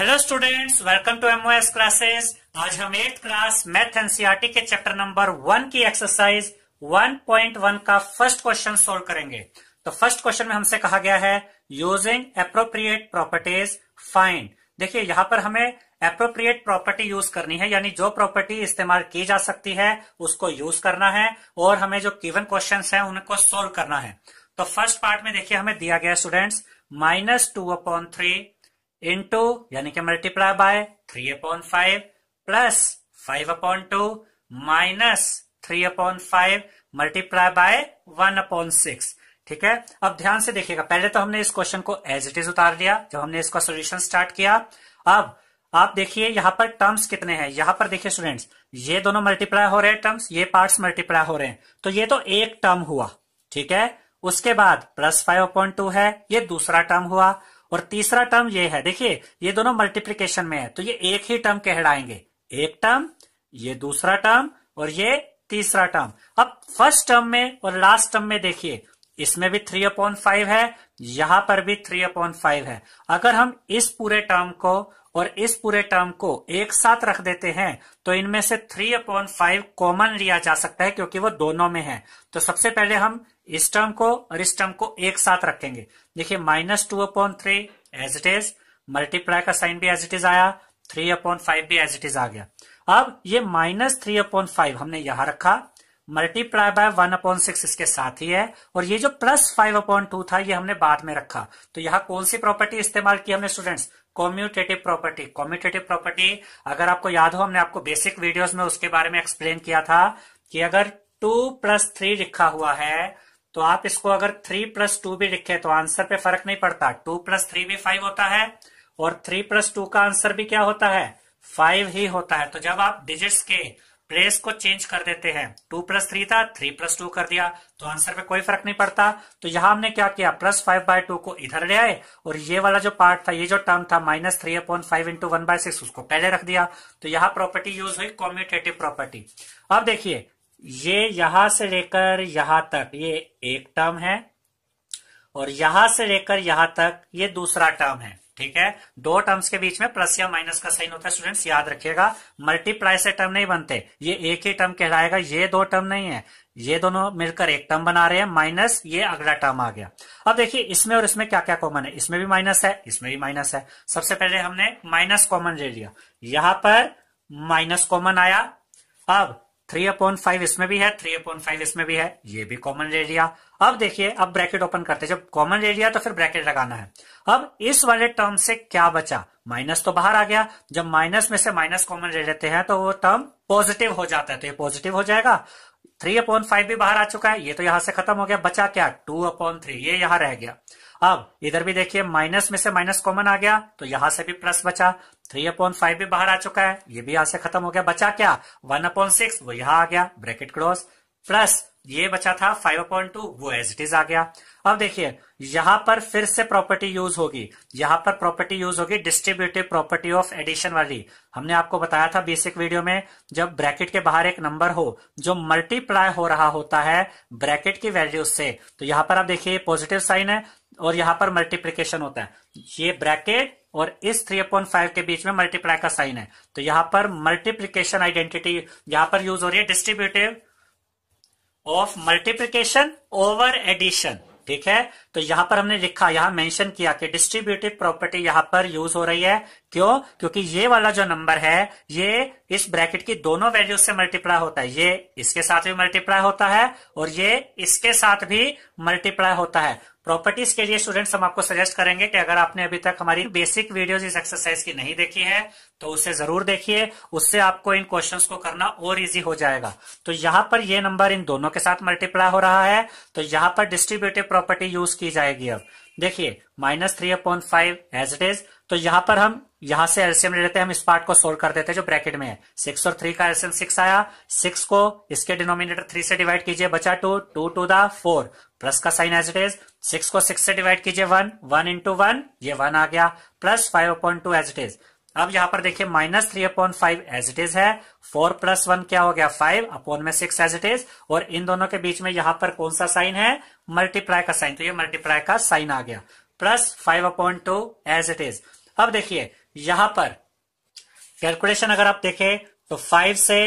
hello students welcome to MOS classes आज हम eighth class math NCERT के chapter number one की exercise 1.1 का फर्स्ट क्वेश्चन सोल्व करेंगे तो फर्स्ट क्वेश्चन में हमसे कहा गया है यूजिंग अप्रोप्रिएट प्रॉपर्टीज फाइंड देखिए यहाँ पर हमें अप्रोप्रिएट प्रॉपर्टी यूज करनी है यानी जो प्रॉपर्टी इस्तेमाल की जा सकती है उसको यूज करना है और हमें जो किवन क्वेश्चन है उनको सोल्व करना है तो फर्स्ट पार्ट में देखिए हमें दिया गया students minus two upon three into यानी कि multiply by three upon five plus five upon two minus three upon five multiply by one upon six ठीक है अब ध्यान से देखिएगा पहले तो हमने इस क्वेश्चन को एज इट इज उतार दिया जब हमने इसका सोल्यूशन स्टार्ट किया अब आप देखिए यहां पर टर्म्स कितने हैं यहां पर देखिए स्टूडेंट्स ये दोनों मल्टीप्लाई हो रहे हैं टर्म्स ये पार्ट्स मल्टीप्लाई हो रहे हैं तो ये तो एक टर्म हुआ ठीक है उसके बाद प्लस फाइव अपॉइंट टू है ये दूसरा टर्म हुआ और तीसरा टर्म ये है देखिए ये दोनों मल्टीप्लीकेशन में है तो ये एक ही टर्म कहलाएंगे एक टर्म ये दूसरा टर्म और ये तीसरा टर्म अब फर्स्ट टर्म में और लास्ट टर्म में देखिए इसमें भी थ्री अपॉइंट फाइव है यहां पर भी थ्री अपॉइंट फाइव है अगर हम इस पूरे टर्म को और इस पूरे टर्म को एक साथ रख देते हैं तो इनमें से थ्री अपॉइंट फाइव कॉमन लिया जा सकता है क्योंकि वो दोनों में है तो सबसे पहले हम इस टर्म को और इस टर्म को एक साथ रखेंगे देखिए minus two upon three as it is multiply का साइन भी एज इट इज आया थ्री अपॉन फाइव भी एज इट इज आ गया अब ये माइनस थ्री अपॉन फाइव हमने यहां रखा multiply by one upon six इसके साथ ही है और ये जो प्लस फाइव अपॉन टू था ये हमने बाद में रखा तो यहाँ कौन सी प्रॉपर्टी इस्तेमाल की हमने students commutative property commutative property अगर आपको याद हो हमने आपको बेसिक वीडियोस में उसके बारे में एक्सप्लेन किया था कि अगर टू प्लस थ्री लिखा हुआ है तो आप इसको अगर थ्री प्लस टू भी लिखे तो आंसर पे फर्क नहीं पड़ता टू प्लस थ्री भी फाइव होता है और थ्री प्लस टू का आंसर भी क्या होता है फाइव ही होता है तो जब आप डिजिट्स के प्लेस को चेंज कर देते हैं टू प्लस थ्री था थ्री प्लस टू कर दिया तो आंसर पे कोई फर्क नहीं पड़ता तो यहां हमने क्या किया प्लस फाइव बाय टू को इधर ले आए और ये वाला जो पार्ट था ये जो टर्म था minus three upon five into one by six उसको पहले रख दिया तो यहां प्रॉपर्टी यूज हुई कॉम्यूटेटिव प्रॉपर्टी अब देखिए ये यहां से लेकर यहां तक ये एक टर्म है और यहां से लेकर यहां तक ये दूसरा टर्म है ठीक है दो टर्म्स के बीच में प्लस या माइनस का साइन होता है स्टूडेंट्स याद रखिएगा मल्टीप्लाई से टर्म नहीं बनते ये एक ही टर्म कहलाएगा ये दो टर्म नहीं है ये दोनों मिलकर एक टर्म बना रहे हैं माइनस ये अगला टर्म आ गया अब देखिए इसमें और इसमें क्या क्या कॉमन है इसमें भी माइनस है इसमें भी माइनस है सबसे पहले हमने माइनस कॉमन ले लिया यहां पर माइनस कॉमन आया अब थ्री अपॉन फाइव इसमें भी है थ्री अपॉन फाइव इसमें भी है ये भी कॉमन रेडिया अब देखिए अब ब्रैकेट ओपन करते जब कॉमन रेडिया तो फिर ब्रैकेट लगाना है अब इस वाले टर्म से क्या बचा माइनस तो बाहर आ गया जब माइनस में से माइनस कॉमन ले लेते हैं तो वो टर्म पॉजिटिव हो जाता है तो ये पॉजिटिव हो जाएगा थ्री अपॉन फाइव भी बाहर आ चुका है ये तो यहां से खत्म हो गया बचा क्या टू अपॉन थ्री ये यहां रह गया अब इधर भी देखिए माइनस में से माइनस कॉमन आ गया तो यहां से भी प्लस बचा थ्री अपॉन फाइव भी बाहर आ चुका है ये भी यहां से खत्म हो गया बचा क्या वन अपॉन सिक्स वो यहां आ गया ब्रैकेट क्लोज प्लस ये बचा था 5.2 वो एज इट इज आ गया अब देखिए यहां पर फिर से प्रॉपर्टी यूज होगी यहां पर प्रॉपर्टी यूज होगी डिस्ट्रीब्यूटिव प्रॉपर्टी ऑफ एडिशन वाली हमने आपको बताया था बेसिक वीडियो में जब ब्रैकेट के बाहर एक नंबर हो जो मल्टीप्लाई हो रहा होता है ब्रैकेट की वैल्यू से तो यहां पर आप देखिए पॉजिटिव साइन है और यहां पर मल्टीप्लीकेशन होता है ये ब्रैकेट और इस 3.5 के बीच में मल्टीप्लाई का साइन है तो यहां पर मल्टीप्लीकेशन आइडेंटिटी यहां पर यूज हो रही है distributive of multiplication over addition ठीक है तो यहां पर हमने लिखा यहां मेंशन किया कि डिस्ट्रीब्यूटिव प्रॉपर्टी यहां पर यूज हो रही है क्यों क्योंकि ये वाला जो नंबर है ये इस ब्रैकेट की दोनों वैल्यू से मल्टीप्लाई होता है ये इसके साथ भी मल्टीप्लाई होता है और ये इसके साथ भी मल्टीप्लाई होता है प्रॉपर्टीज के लिए स्टूडेंट्स हम आपको सजेस्ट करेंगे कि अगर आपने अभी तक हमारी बेसिक वीडियोस इस एक्सरसाइज की नहीं देखी है तो उसे जरूर देखिए उससे आपको इन क्वेश्चंस को करना और इजी हो जाएगा तो यहां पर ये नंबर इन दोनों के साथ मल्टीप्लाई हो रहा है तो यहां पर डिस्ट्रीब्यूटिव प्रॉपर्टी यूज की जाएगी अब देखिए minus three upon five as it is तो यहां पर हम यहां से एल्सियम ले लेते हैं हम इस पार्ट को सोल्व कर देते हैं जो ब्रैकेट में है सिक्स और थ्री का एल्सियम सिक्स आया सिक्स को इसके डिनोमिनेटर थ्री से डिवाइड कीजिए बचा two two two the four plus का sign as it is six को सिक्स से डिवाइड कीजिए वन वन इंटू वन ये वन आ गया plus five upon two as it is अब यहां पर देखिए minus three upon five as it is है फोर प्लस वन क्या हो गया फाइव अपॉन में सिक्स एज इट इज और इन दोनों के बीच में यहां पर कौन सा साइन है मल्टीप्लाई का साइन तो ये मल्टीप्लाई का साइन आ गया plus five upon two as it is अब देखिए यहां पर कैलकुलेशन अगर आप देखें तो फाइव से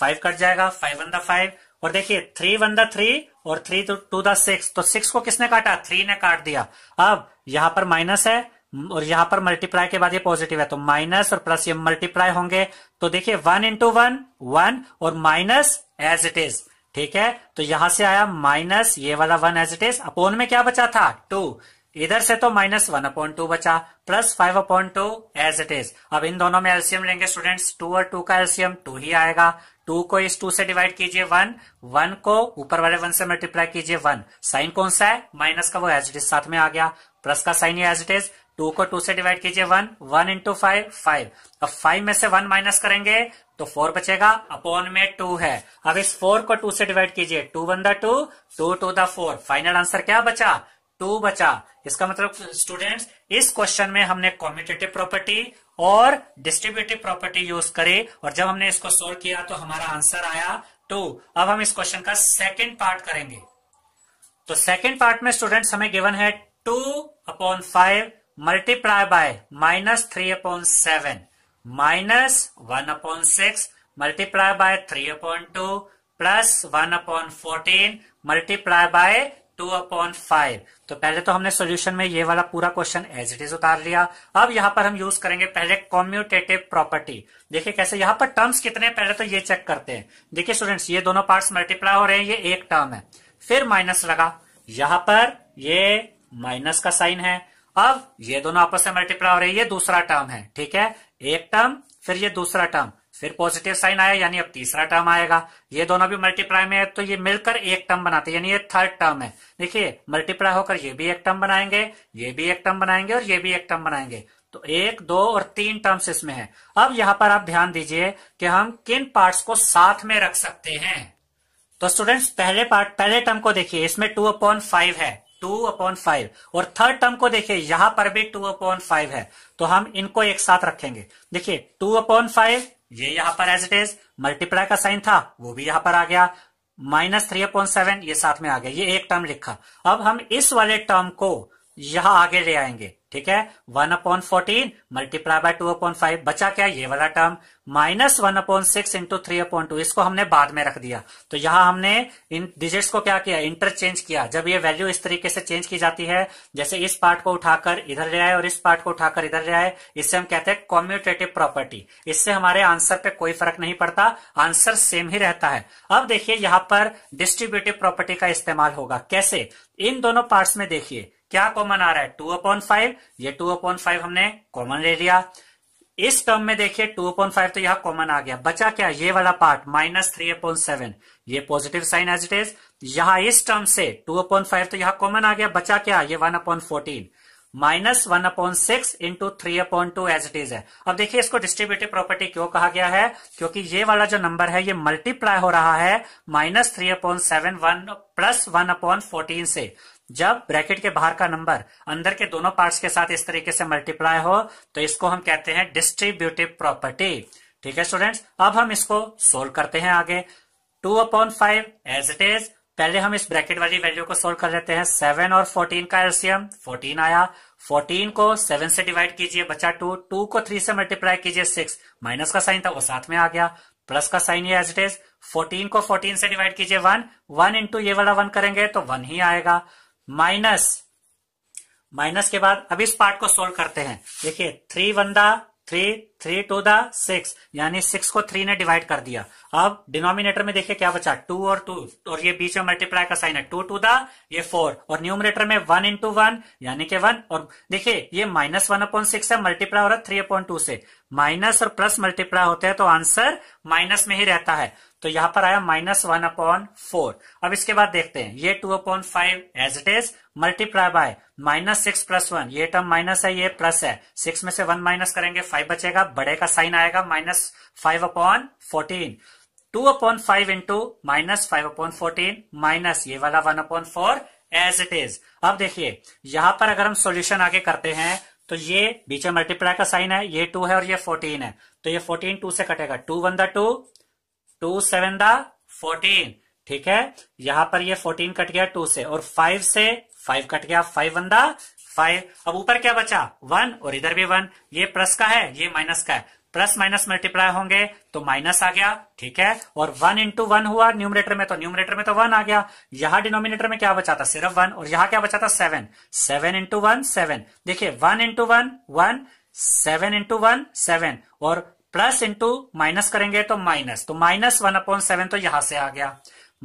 फाइव कट जाएगा फाइव वन द फाइव और देखिए थ्री वन द थ्री और थ्री टू द सिक्स तो सिक्स को किसने काटा थ्री ने काट दिया अब यहां पर माइनस है हम्म, और यहां पर मल्टीप्लाई के बाद ये पॉजिटिव है तो माइनस और प्लस ये मल्टीप्लाई होंगे तो देखिए वन इंटू वन वन और माइनस एज इट इज ठीक है तो यहां से आया माइनस ये वाला one as it is upon में क्या बचा था टू इधर से तो माइनस वन अपॉइंट टू बचा plus five upon two as it is अब इन दोनों में एल्सियम लेंगे स्टूडेंट्स टू और टू का एल्सियम टू ही आएगा टू को इस टू से डिवाइड कीजिए वन वन को ऊपर वाले वन से मल्टीप्लाई कीजिए वन साइन कौन सा है माइनस का वो एज इट इज साथ में आ गया प्लस का sign as it is two को टू से डिवाइड कीजिए one one into five five अब फाइव में से वन माइनस करेंगे तो फोर बचेगा अपॉन में टू है अब इस फोर को टू से डिवाइड कीजिए two one the two two two the four final answer क्या बचा टू बचा इसका मतलब स्टूडेंट्स इस क्वेश्चन में हमने कॉम्पिटेटिव प्रॉपर्टी और डिस्ट्रीब्यूटिव प्रॉपर्टी यूज करी और जब हमने इसको सोल्व किया तो हमारा आंसर आया टू अब हम इस क्वेश्चन का सेकेंड पार्ट करेंगे तो सेकेंड पार्ट में स्टूडेंट्स हमें गिवन है two upon five multiply by minus three upon seven minus one upon six multiply by three upon two plus one upon fourteen multiply by two upon five तो पहले तो हमने solution में ये वाला पूरा क्वेश्चन एज इट इज उतार लिया अब यहां पर हम यूज करेंगे पहले कॉम्यूटेटिव प्रॉपर्टी देखिए कैसे यहां पर टर्म्स कितने पहले तो ये चेक करते हैं देखिए स्टूडेंट्स ये दोनों पार्ट्स मल्टीप्लाई हो रहे हैं ये एक टर्म है फिर माइनस लगा यहां पर ये माइनस का साइन है अब ये दोनों आपस में मल्टीप्लाई हो रही है ये दूसरा टर्म है ठीक है एक टर्म फिर ये दूसरा टर्म फिर पॉजिटिव साइन आया यानी अब तीसरा टर्म आएगा ये दोनों भी मल्टीप्लाई में है तो ये मिलकर एक टर्म बनाते हैं यानी ये थर्ड टर्म है देखिए मल्टीप्लाई होकर ये भी एक टर्म बनाएंगे ये भी एक टर्म बनाएंगे और ये भी एक टर्म बनाएंगे तो एक दो और तीन टर्म्स इसमें है अब यहां पर आप ध्यान दीजिए कि हम किन पार्ट्स को साथ में रख सकते हैं तो स्टूडेंट्स पहले पार्ट पहले टर्म को देखिए इसमें टू अपॉन फाइव है टू अपॉन फाइव और थर्ड टर्म को देखिए यहां पर भी टू अपॉन फाइव है तो हम इनको एक साथ रखेंगे देखिए टू अपॉन फाइव ये यहां पर एज इट इज मल्टीप्लाई का साइन था वो भी यहां पर आ गया माइनस थ्री अपॉइंट सेवन ये साथ में आ गया ये एक टर्म लिखा अब हम इस वाले टर्म को यहां आगे ले आएंगे ठीक है one upon fourteen multiply by two upon five बचा क्या ये वाला term minus one upon six into three upon two इसको हमने बाद में रख दिया तो यहां हमने इन डिजिट्स को क्या किया इंटरचेंज किया जब ये वैल्यू इस तरीके से चेंज की जाती है जैसे इस पार्ट को उठाकर इधर ले आए और इस पार्ट को उठाकर इधर ले आए इससे हम कहते हैं कॉम्यूटेटिव प्रॉपर्टी इससे हमारे आंसर पे कोई फर्क नहीं पड़ता आंसर सेम ही रहता है अब देखिए यहां पर डिस्ट्रीब्यूटिव प्रॉपर्टी का इस्तेमाल होगा कैसे इन दोनों पार्ट्स में देखिए क्या कॉमन आ रहा है टू अपॉन फाइव ये टू अपॉन फाइव हमने कॉमन ले लिया इस टर्म में देखिए टू अपॉन फाइव तो यहाँ कॉमन आ गया बचा क्या ये वाला part minus three upon seven ये positive sign as it is यहां इस टर्म से टू अपॉन फाइव तो यह कॉमन आ गया बचा क्या ये one upon fourteen minus one upon six into three upon two as it is है अब देखिए इसको डिस्ट्रीब्यूटिव प्रॉपर्टी क्यों कहा गया है क्योंकि ये वाला जो नंबर है ये मल्टीप्लाई हो रहा है minus three upon seven one plus one upon fourteen से जब ब्रैकेट के बाहर का नंबर अंदर के दोनों पार्ट्स के साथ इस तरीके से मल्टीप्लाई हो तो इसको हम कहते हैं डिस्ट्रीब्यूटिव प्रॉपर्टी ठीक है स्टूडेंट्स अब हम इसको सोल्व करते हैं आगे two upon five as it is पहले हम इस ब्रैकेट वाली वैल्यू को सोल्व कर लेते हैं सेवन और फोर्टीन का एल्सियम फोर्टीन आया फोर्टीन को सेवन से डिवाइड कीजिए बचा टू टू को थ्री से मल्टीप्लाई कीजिए सिक्स माइनस का साइन था वो साथ में आ गया प्लस का साइन ये एज इट इज फोर्टीन को फोर्टीन से डिवाइड कीजिए वन वन इंटू ये वाला वन करेंगे तो वन ही आएगा माइनस माइनस के बाद अब इस पार्ट को सोल्व करते हैं देखिए three one the three three two दिक्स सिक्स यानी सिक्स को थ्री ने डिवाइड कर दिया अब डिनोमिनेटर में देखिए क्या बचा टू और टू और ये बीच में मल्टीप्लाई का साइन है टू टू दा ये फोर और न्यूमिनेटर में वन इंटू वन यानी के वन और देखिए ये माइनस वन अपॉइंट सिक्स है मल्टीप्लाई हो रहा है थ्री अपॉइंट टू से माइनस और प्लस मल्टीप्लाई होते हैं तो आंसर माइनस में ही रहता है तो यहां पर आया माइनस वन अपॉन फोर अब इसके बाद देखते हैं ये two upon five as it is multiply by minus six plus one ये टर्म माइनस है ये प्लस है सिक्स में से वन माइनस करेंगे फाइव बचेगा बड़े का साइन आएगा minus five upon fourteen two upon five into minus five upon fourteen minus ये वाला one upon four as it is अब देखिए यहां पर अगर हम सोल्यूशन आगे करते हैं तो ये बीच में मल्टीप्लाई का साइन है ये टू है और ये फोर्टीन है तो ये फोर्टीन टू से कटेगा two one the two two seven the fourteen ठीक है यहां पर ये फोर्टीन कट गया टू से और फाइव से फाइव कट गया फाइव वन द फाइव अब ऊपर क्या बचा वन और इधर भी वन ये प्लस का है ये माइनस का है प्लस माइनस मल्टीप्लाई होंगे तो माइनस आ गया ठीक है और वन इंटू वन हुआ न्यूमरेटर में तो न्यूमरेटर में तो वन आ गया यहां डिनोमिनेटर में क्या बचा था सिर्फ वन और यहां क्या बचा था seven seven into one seven देखिए one into one one seven into one seven और प्लस इंटू माइनस करेंगे तो माइनस तो माइनस वन अपॉन सेवन तो यहां से आ गया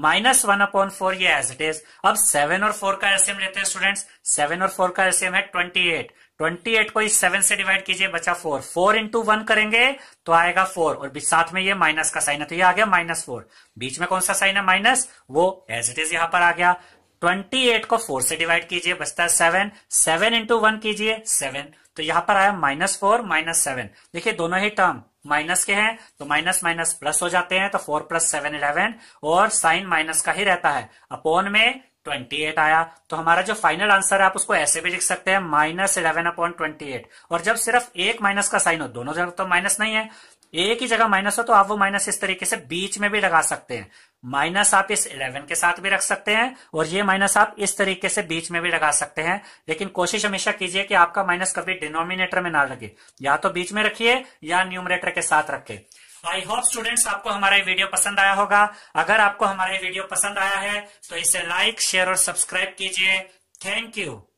माइनस वन अपॉन फोर ये एज इट इज अब सेवन और फोर का एलसीएम लेते हैं स्टूडेंट्स सेवन और फोर का एलसीएम है ट्वेंटी एट ट्वेंटी एट को इस सेवन से डिवाइड कीजिए बचा फोर फोर इंटू वन करेंगे तो आएगा फोर और साथ में ये माइनस का साइन है तो ये आ गया माइनस फोर बीच में कौन सा साइन है माइनस वो एज इट इज यहां पर आ गया ट्वेंटी एट को फोर से डिवाइड कीजिए बचता है सेवन सेवन इंटू वन कीजिए सेवन तो यहां पर आया माइनस फोर माइनस सेवन देखिए दोनों ही टर्म माइनस के हैं तो माइनस माइनस प्लस हो जाते हैं तो फोर प्लस सेवन इलेवन और साइन माइनस का ही रहता है अपॉन में ट्वेंटी एट आया तो हमारा जो फाइनल आंसर है आप उसको ऐसे भी लिख सकते हैं minus eleven upon twenty eight और जब सिर्फ एक माइनस का साइन हो दोनों जगह तो माइनस नहीं है एक ही जगह माइनस हो तो आप वो माइनस इस तरीके से बीच में भी लगा सकते हैं माइनस आप इस 11 के साथ भी रख सकते हैं और ये माइनस आप इस तरीके से बीच में भी लगा सकते हैं लेकिन कोशिश हमेशा कीजिए कि आपका माइनस कभी डिनोमिनेटर में ना लगे या तो बीच में रखिए या न्यूमरेटर के साथ रखे आई होप स्टूडेंट्स आपको हमारा ये वीडियो पसंद आया होगा अगर आपको हमारा ये वीडियो पसंद आया है तो इसे लाइक शेयर और सब्सक्राइब कीजिए थैंक यू